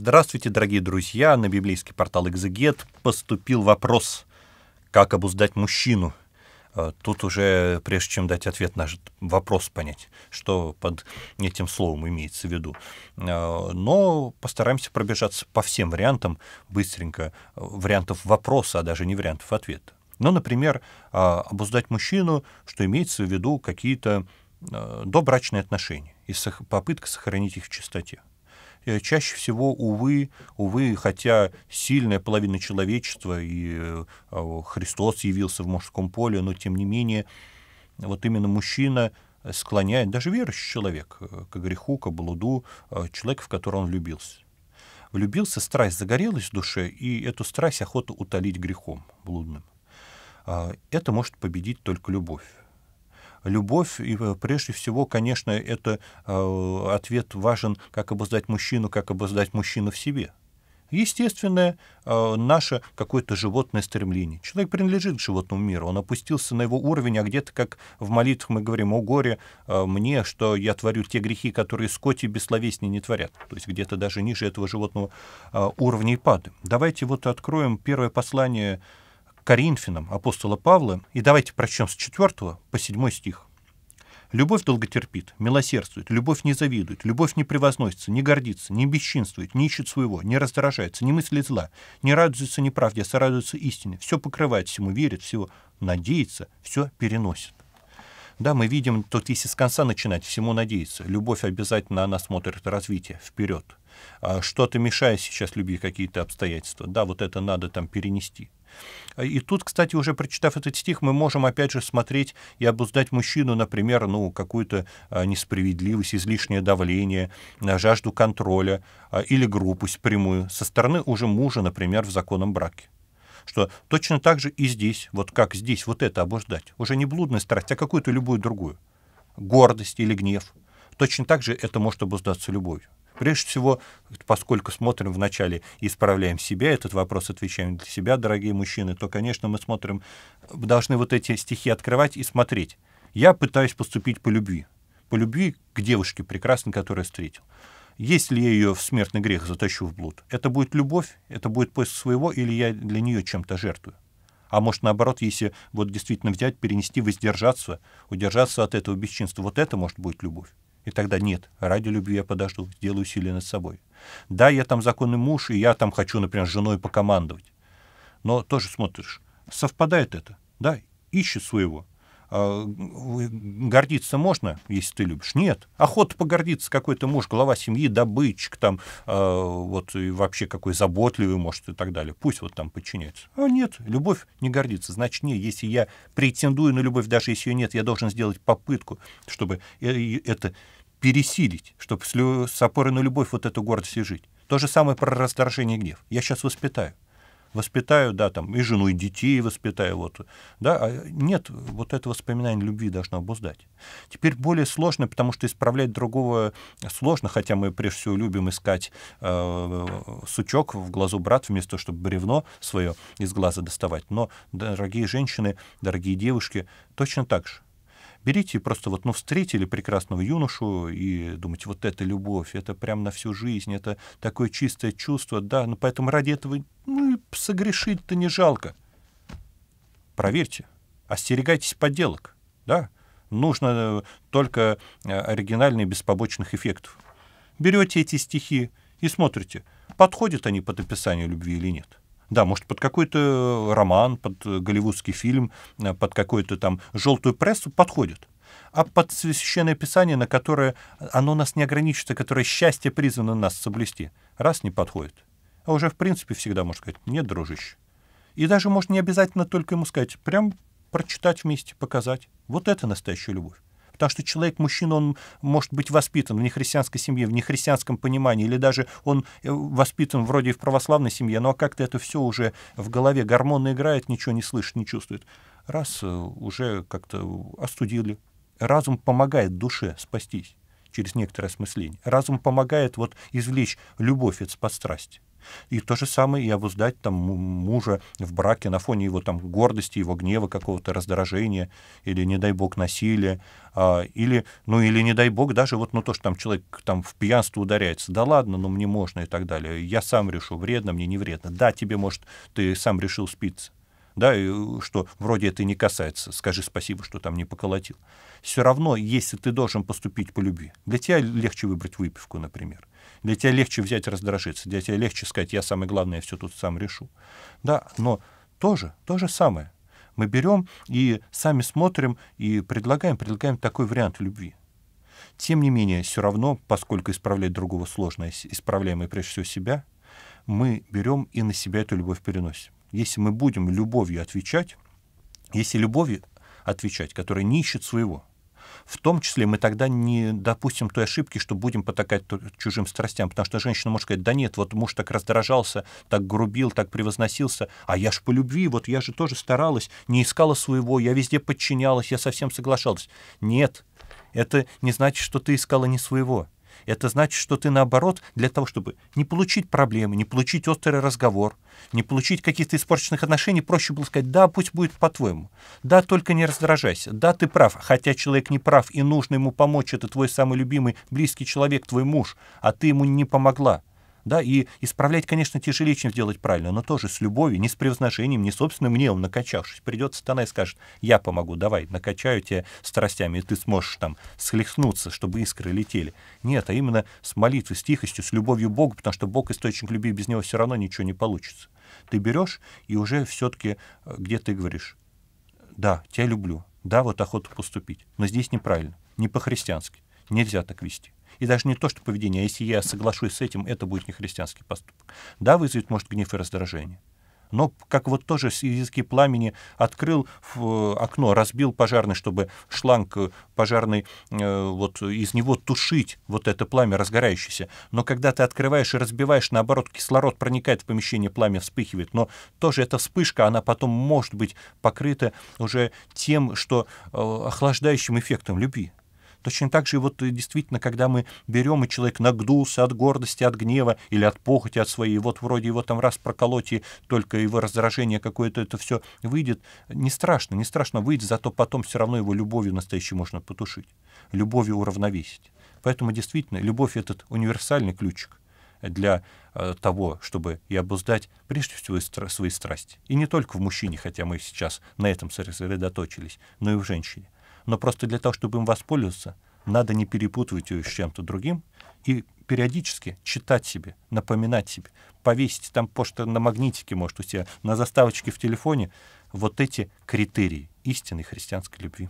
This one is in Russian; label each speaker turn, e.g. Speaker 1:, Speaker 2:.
Speaker 1: Здравствуйте, дорогие друзья! На библейский портал «Экзегет» поступил вопрос, как обуздать мужчину. Э, тут уже, прежде чем дать ответ, на этот вопрос понять, что под этим словом имеется в виду. Э, но постараемся пробежаться по всем вариантам быстренько, вариантов вопроса, а даже не вариантов а ответа. Ну, например, э, обуздать мужчину, что имеется в виду какие-то добрачные отношения и попытка сохранить их в чистоте. Э, чаще всего, увы, увы, хотя сильная половина человечества и э, Христос явился в мужском поле, но тем не менее вот именно мужчина склоняет, даже верующий человек, э, к греху, к блуду, человек, в которого он влюбился. Влюбился, страсть загорелась в душе, и эту страсть охота утолить грехом блудным. А, это может победить только любовь любовь, и э, прежде всего, конечно, это э, ответ важен, как обуздать мужчину, как обуздать мужчину в себе естественное э, наше какое-то животное стремление. Человек принадлежит к животному миру, он опустился на его уровень, а где-то, как в молитвах мы говорим, о горе э, мне, что я творю те грехи, которые скоти бессловеснее не творят. То есть где-то даже ниже этого животного уровня и падаем. Давайте вот откроем первое послание Коринфянам апостола Павла, и давайте прочтем с 4 по 7 стих. Любовь долготерпит, милосердствует, любовь не завидует, любовь не превозносится, не гордится, не бесчинствует, не ищет своего, не раздражается, не мыслит зла, не радуется неправде, а сорадуется истине, все покрывает, всему верит, всего надеется, все переносит. Да, мы видим, тут если с конца начинать, всему надеяться. Любовь обязательно, она смотрит развитие, вперед. А что-то мешает сейчас любви, какие-то обстоятельства. Да, вот это надо там перенести. Э, и тут, кстати, уже прочитав этот стих, мы можем опять же смотреть и обуздать мужчину, например, ну, какую-то э, несправедливость, излишнее давление, э, жажду контроля или грубость прямую со стороны уже мужа, например, в законном браке что точно так же и здесь, вот как здесь вот это обуждать, уже не блудная страсть, а какую-то любую другую, гордость или гнев, точно так же это может обуздаться любовью. Прежде всего, поскольку смотрим вначале и исправляем себя, этот вопрос отвечаем для себя, дорогие мужчины, то, конечно, мы смотрим, должны вот эти стихи открывать и смотреть. Я пытаюсь поступить по любви. По любви к девушке прекрасной, которую я встретил. Если я ее в смертный грех затащу в блуд, это будет любовь, это будет поиск своего, или я для нее чем-то жертвую? А может, наоборот, если вот действительно взять, перенести, воздержаться, удержаться от этого бесчинства, вот это может быть любовь. И тогда нет, ради любви я подожду, сделаю усилия над собой. Да, я там законный муж, и я там хочу, например, с женой покомандовать. Но тоже смотришь, совпадает это, да, ищет своего. А, гордиться можно, если ты любишь? Нет. Охота погордиться какой-то муж, глава семьи, добытчик, там, а, вот и вообще какой заботливый, может, и так далее. Пусть вот там подчиняется. А нет, любовь не гордится. Значит, не, если я претендую на любовь, даже если ее нет, я должен сделать попытку, чтобы э, это пересилить, чтобы с опорой на любовь вот эту гордость и жить. То же самое про раздражение и гнев. Я сейчас воспитаю воспитаю, да, там, и жену, и детей воспитаю, вот, да, а нет, вот это воспоминание любви должно обуздать. Теперь более сложно, потому что исправлять другого сложно, хотя мы прежде всего любим искать э, сучок в глазу брат, вместо того, чтобы бревно свое из глаза доставать. Но, дорогие женщины, дорогие девушки, точно так же Берите просто вот, ну, встретили прекрасного юношу и думаете, вот это любовь, это прям на всю жизнь, это такое чистое чувство, да, ну, поэтому ради этого, ну, согрешить-то не жалко. Проверьте, остерегайтесь подделок, да, нужно э, только э, оригинальные без побочных эффектов. Берете эти стихи и смотрите, подходят они под описание любви или нет. Да, может, под какой-то роман, под голливудский фильм, э, под какую-то там желтую прессу подходит а под священное писание, на которое оно нас не ограничится, которое счастье призвано нас соблюсти. Раз не подходит. А уже, в принципе, всегда можно сказать, нет, дружище. И даже может не обязательно только ему сказать, прям прочитать вместе, показать. Вот это настоящая любовь. Потому что человек, мужчина, он может быть воспитан в нехристианской семье, в нехристианском понимании, или даже он э, воспитан вроде и в православной семье, но как-то это все уже в голове, гормоны играет, ничего не слышит, не чувствует. Раз э, уже как-то остудили, разум помогает душе спастись через некоторое осмысление. Разум помогает вот извлечь любовь из подстрасти. И то же самое и обуздать там мужа в браке на фоне его там гордости, его гнева, какого-то раздражения или, не дай бог, насилия. А, или, ну, или, не дай бог, даже вот, ну, то, что там человек там в пьянство ударяется. Да ладно, ну, мне можно и так далее. Я сам решу, вредно мне, не вредно. Да, тебе, может, ты сам решил спиться да, и э, что вроде это не касается, скажи спасибо, что там не поколотил. Все равно, если ты должен поступить по любви, для тебя легче выбрать выпивку, например. Для тебя легче взять раздражиться, для тебя легче сказать, я самое главное, я все тут сам решу. Да, но тоже, то же самое. Мы берем и сами смотрим и предлагаем, предлагаем такой вариант любви. Тем не менее, все равно, поскольку исправлять другого сложно, исправляем и прежде всего себя, мы берем и на себя эту любовь переносим если мы будем любовью отвечать, если любовью отвечать, которая не ищет своего, в том числе мы тогда не допустим той ошибки, что будем потакать чужим страстям, потому что женщина может сказать, да нет, вот муж так раздражался, так грубил, так превозносился, а я ж по любви, вот я же тоже старалась, не искала своего, я везде подчинялась, я совсем соглашалась. Нет, это не значит, что ты искала не своего. Это значит, что ты, наоборот, для того, чтобы не получить проблемы, не получить острый разговор, не получить каких-то испорченных отношений, проще было сказать, да, пусть будет по-твоему, да, только не раздражайся, да, ты прав, хотя человек не прав, и нужно ему помочь, это твой самый любимый, близкий человек, твой муж, а ты ему не помогла. Да, и исправлять, конечно, тяжелее, чем сделать правильно, но тоже с любовью, не с превозношением, не собственным гневом накачавшись. Придет сатана и скажет, я помогу, давай, накачаю тебя страстями, и ты сможешь там схлестнуться, чтобы искры летели. Нет, а именно с молитвой, с тихостью, с любовью Богу, потому что Бог источник любви, без него все равно ничего не получится. Ты берешь и уже все-таки э, где ты говоришь, да, тебя люблю, да, вот охота поступить, но здесь неправильно, не по-христиански, нельзя так вести. И даже не то, что поведение, а если я соглашусь с этим, это будет не христианский поступок. Да, вызовет, может, гнев и раздражение. Но как вот тоже с языки пламени открыл в окно, разбил пожарный, чтобы шланг э, пожарный, э, вот из него тушить вот это пламя разгорающееся. Но когда ты открываешь и разбиваешь, наоборот, кислород проникает в помещение, пламя вспыхивает. Но тоже эта вспышка, она потом может быть покрыта уже тем, что э, охлаждающим эффектом любви. Точно так же и вот э, действительно, когда мы берем, и человек нагнулся от гордости, от гнева или от похоти от своей, вот вроде его там раз проколоть, и только его раздражение какое-то, это все выйдет, не страшно, не страшно выйдет, зато потом все равно его любовью настоящей можно потушить, любовью уравновесить. Поэтому действительно, любовь — этот универсальный ключик для э, того, чтобы и обуздать прежде всего свои страсти. И не только в мужчине, хотя мы сейчас на этом сосредоточились, но и в женщине но просто для того, чтобы им воспользоваться, надо не перепутывать ее с чем-то другим и периодически читать себе, напоминать себе, повесить там, что на магнитике, может, у тебя на заставочке в телефоне вот эти критерии истинной христианской любви.